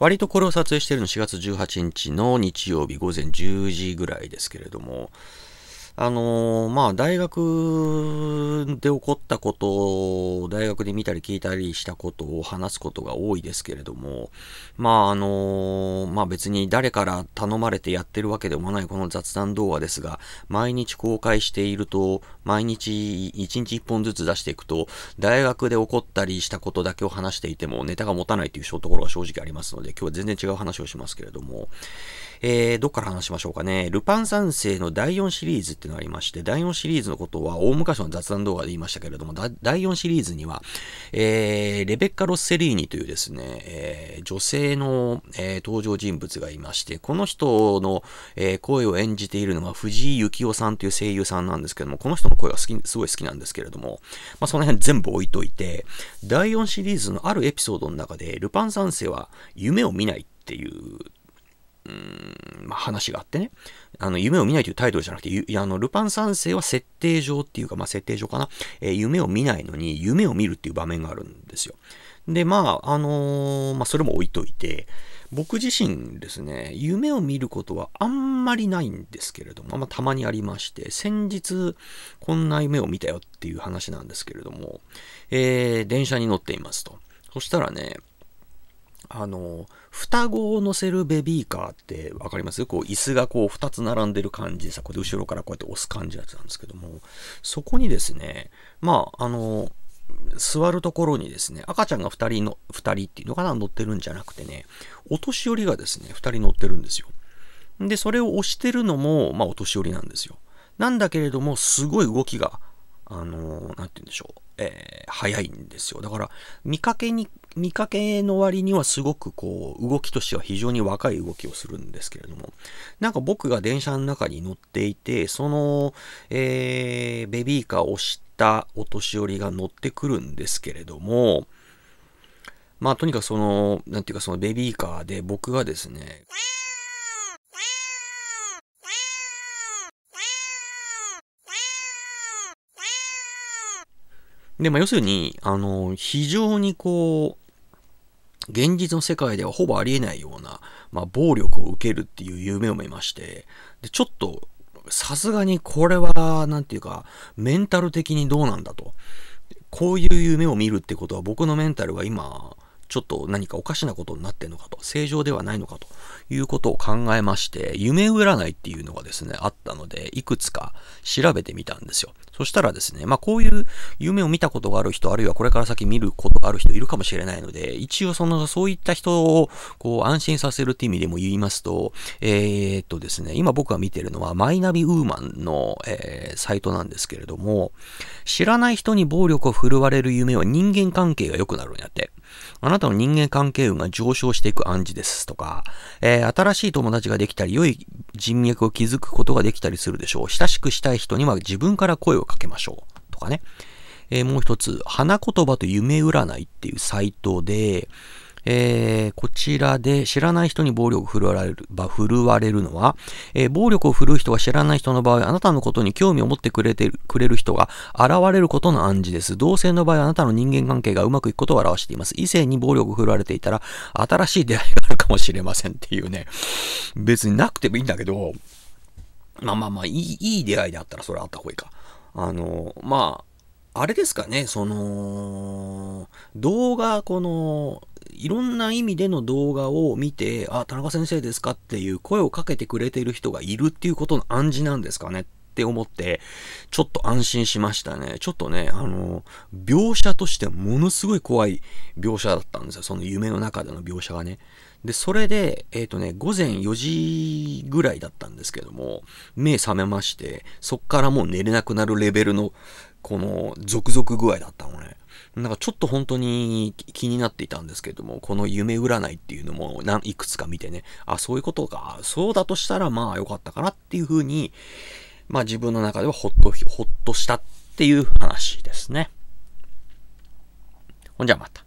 割とこれを撮影しているの4月18日の日曜日午前10時ぐらいですけれども、あのー、まあ、大学で起こったことを、大学で見たり聞いたりしたことを話すことが多いですけれども、まあ、あのー、まあ、別に誰から頼まれてやってるわけでもないこの雑談動画ですが、毎日公開していると、毎日1日1本ずつ出していくと、大学で起こったりしたことだけを話していてもネタが持たないというところが正直ありますので、今日は全然違う話をしますけれども、えー、どっから話しましょうかね。ルパン三世の第4シリーズていうのがありまして、第4シリーズのことは大昔の雑談動画で言いましたけれども、第4シリーズには、えー、レベッカ・ロッセリーニというですね、えー、女性の、えー、登場人物がいまして、この人の、えー、声を演じているのは藤井幸雄さんという声優さんなんですけども、この人の声が好き、すごい好きなんですけれども、まあ、その辺全部置いといて、第4シリーズのあるエピソードの中で、ルパン三世は夢を見ないっていううん、まあ、話があってね、あの、夢を見ないというタイトルじゃなくて、あの、ルパン三世は設定上っていうか、まあ、設定上かな、えー、夢を見ないのに、夢を見るっていう場面があるんですよ。で、まあ、あのー、まあ、それも置いといて、僕自身ですね、夢を見ることはあんまりないんですけれども、まあ、たまにありまして、先日、こんな夢を見たよっていう話なんですけれども、えー、電車に乗っていますと。そしたらね、あの、双子を乗せるベビーカーって分かりますこう、椅子がこう、2つ並んでる感じでさ、こう後ろからこうやって押す感じのやつなんですけども、そこにですね、まあ、あの、座るところにですね、赤ちゃんが2人の、2人っていうのかな、乗ってるんじゃなくてね、お年寄りがですね、2人乗ってるんですよ。で、それを押してるのも、まあ、お年寄りなんですよ。なんだけれども、すごい動きが、あのなんて言うんでしょう、えー、早いんですよ。だから、見かけに見かけの割にはすごくこう、動きとしては非常に若い動きをするんですけれども、なんか僕が電車の中に乗っていて、その、えー、ベビーカーを押したお年寄りが乗ってくるんですけれども、まあとにかくその、なんていうかそのベビーカーで僕がですね、で、まあ、要するに、あの、非常にこう、現実の世界ではほぼありえないような、まあ、暴力を受けるっていう夢を見まして、で、ちょっと、さすがにこれは、なんていうか、メンタル的にどうなんだと。こういう夢を見るってことは僕のメンタルは今、ちょっと何かおかしなことになってんのかと、正常ではないのかということを考えまして、夢占いっていうのがですね、あったので、いくつか調べてみたんですよ。そしたらですね、まあこういう夢を見たことがある人、あるいはこれから先見ることがある人いるかもしれないので、一応その、そういった人をこう安心させるって意味でも言いますと、えー、っとですね、今僕が見てるのはマイナビウーマンの、えー、サイトなんですけれども、知らない人に暴力を振るわれる夢は人間関係が良くなるんやって。あなた方の人間関係運が上昇していく暗示ですとか、えー、新しい友達ができたり、良い人脈を築くことができたりするでしょう。親しくしたい人には自分から声をかけましょうとかね。えー、もう一つ、花言葉と夢占いっていうサイトで、えー、こちらで知らない人に暴力を振るわれる、振るわれるのは、えー、暴力を振るう人が知らない人の場合、あなたのことに興味を持ってくれてくれる人が現れることの暗示です。同性の場合、あなたの人間関係がうまくいくことを表しています。異性に暴力を振るわれていたら、新しい出会いがあるかもしれませんっていうね。別になくてもいいんだけど、まあまあまあ、いい、いい出会いであったらそれあった方がいいか。あの、まあ、あれですかね、その、動画、この、いろんな意味での動画を見て、あ、田中先生ですかっていう声をかけてくれている人がいるっていうことの暗示なんですかねって思って、ちょっと安心しましたね。ちょっとね、あの、描写としてものすごい怖い描写だったんですよ。その夢の中での描写がね。で、それで、えっ、ー、とね、午前4時ぐらいだったんですけども、目覚めまして、そっからもう寝れなくなるレベルのこの、続々具合だったのね。なんかちょっと本当に気になっていたんですけれども、この夢占いっていうのも何いくつか見てね、あ、そういうことか、そうだとしたらまあ良かったかなっていうふうに、まあ自分の中ではほっと、ほっとしたっていう話ですね。ほんじゃまた。